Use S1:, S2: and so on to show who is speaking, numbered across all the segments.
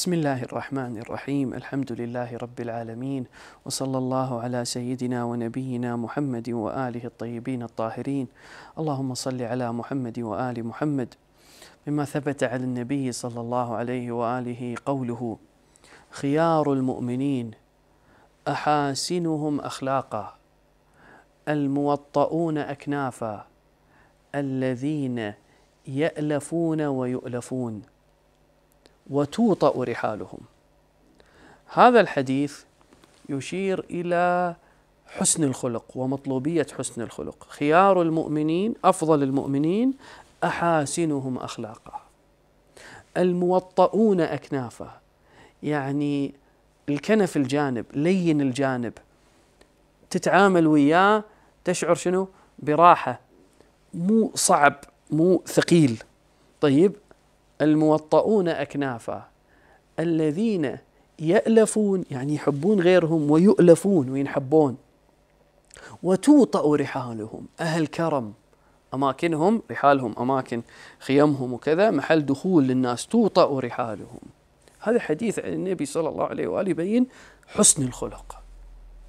S1: بسم الله الرحمن الرحيم الحمد لله رب العالمين وصلى الله على سيدنا ونبينا محمد وآله الطيبين الطاهرين اللهم صل على محمد وآل محمد مما ثبت على النبي صلى الله عليه وآله قوله خيار المؤمنين أحاسنهم أخلاقا الموطؤون أكنافا الذين يألفون ويؤلفون وتوطأ رحالهم هذا الحديث يشير إلى حسن الخلق ومطلوبية حسن الخلق خيار المؤمنين أفضل المؤمنين أحاسنهم أخلاقا الموطؤون أكنافه يعني الكنف الجانب لين الجانب تتعامل وياه تشعر شنو براحة مو صعب مو ثقيل طيب الموطؤون أكنافا الذين يألفون يعني يحبون غيرهم ويؤلفون وينحبون وتوطأ رحالهم أهل كرم أماكنهم رحالهم أماكن خيمهم وكذا محل دخول للناس توطأ رحالهم هذا حديث عن النبي صلى الله عليه وآله يبين حسن الخلق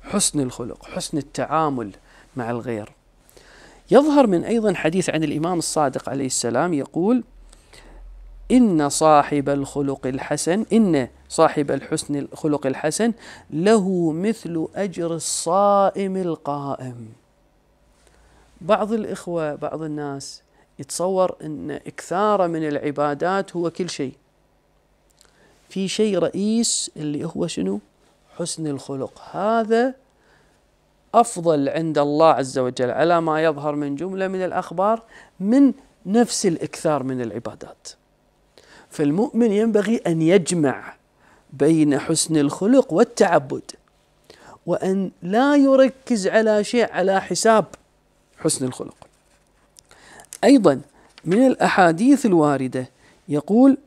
S1: حسن الخلق حسن التعامل مع الغير يظهر من أيضا حديث عن الإمام الصادق عليه السلام يقول إن صاحب الخلق الحسن إن صاحب الحسن الخلق الحسن له مثل أجر الصائم القائم بعض الإخوة بعض الناس يتصور أن إكثار من العبادات هو كل شيء في شيء رئيس اللي هو شنو حسن الخلق هذا أفضل عند الله عز وجل على ما يظهر من جملة من الأخبار من نفس الإكثار من العبادات فالمؤمن ينبغي أن يجمع بين حسن الخلق والتعبد وأن لا يركز على شيء على حساب حسن الخلق أيضا من الأحاديث الواردة يقول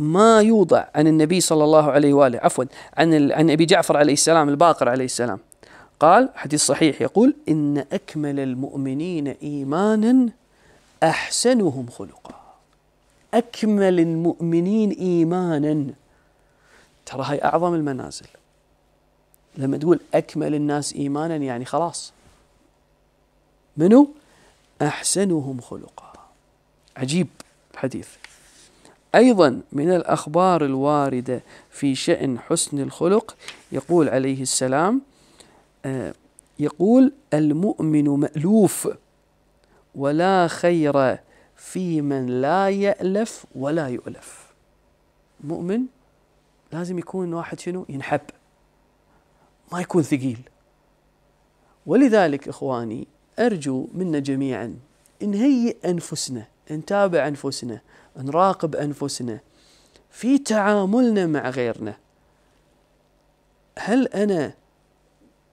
S1: ما يوضع عن النبي صلى الله عليه واله عفوا عن عن ابي جعفر عليه السلام الباقر عليه السلام قال حديث صحيح يقول ان اكمل المؤمنين ايمانا احسنهم خلقا أكمل المؤمنين إيمانا ترى هاي أعظم المنازل لما تقول أكمل الناس إيمانا يعني خلاص منو؟ أحسنهم خلقا عجيب الحديث أيضا من الأخبار الواردة في شأن حسن الخلق يقول عليه السلام آه، يقول المؤمن مألوف ولا خير في من لا يألف ولا يؤلف مؤمن لازم يكون واحد شنو ينحب ما يكون ثقيل ولذلك إخواني أرجو منا جميعا نهيئ أنفسنا نتابع أنفسنا نراقب أنفسنا في تعاملنا مع غيرنا هل أنا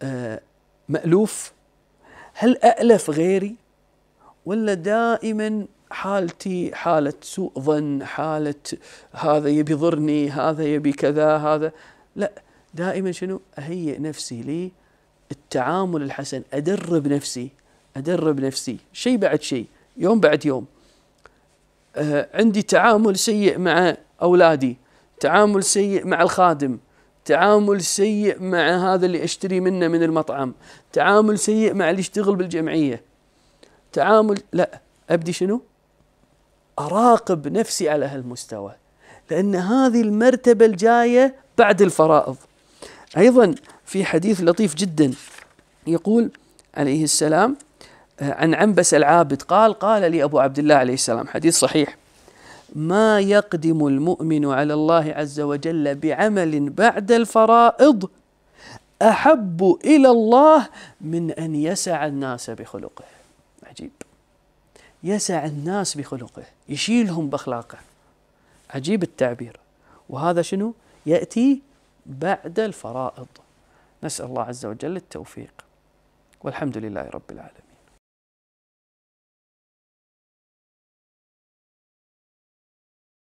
S1: آه مألوف هل أألف غيري ولا دائما حالتي حالة سوء ظن حالة هذا يبي يضرني هذا يبي كذا هذا لا دائما شنو أهيئ نفسي لي التعامل الحسن أدرب نفسي أدرب نفسي شيء بعد شيء يوم بعد يوم آه عندي تعامل سيء مع أولادي تعامل سيء مع الخادم تعامل سيء مع هذا اللي أشتري منه من المطعم تعامل سيء مع اللي يشتغل بالجمعية تعامل لا أبدي شنو اراقب نفسي على هالمستوى لان هذه المرتبه الجايه بعد الفرائض ايضا في حديث لطيف جدا يقول عليه السلام آه، عن عنبس العابد قال قال لي ابو عبد الله عليه السلام حديث صحيح ما يقدم المؤمن على الله عز وجل بعمل بعد الفرائض احب الى الله من ان يسع الناس بخلقه يسع الناس بخلقه يشيلهم باخلاقه عجيب التعبير وهذا شنو ياتي بعد الفرائض نسال الله عز وجل التوفيق والحمد لله رب العالمين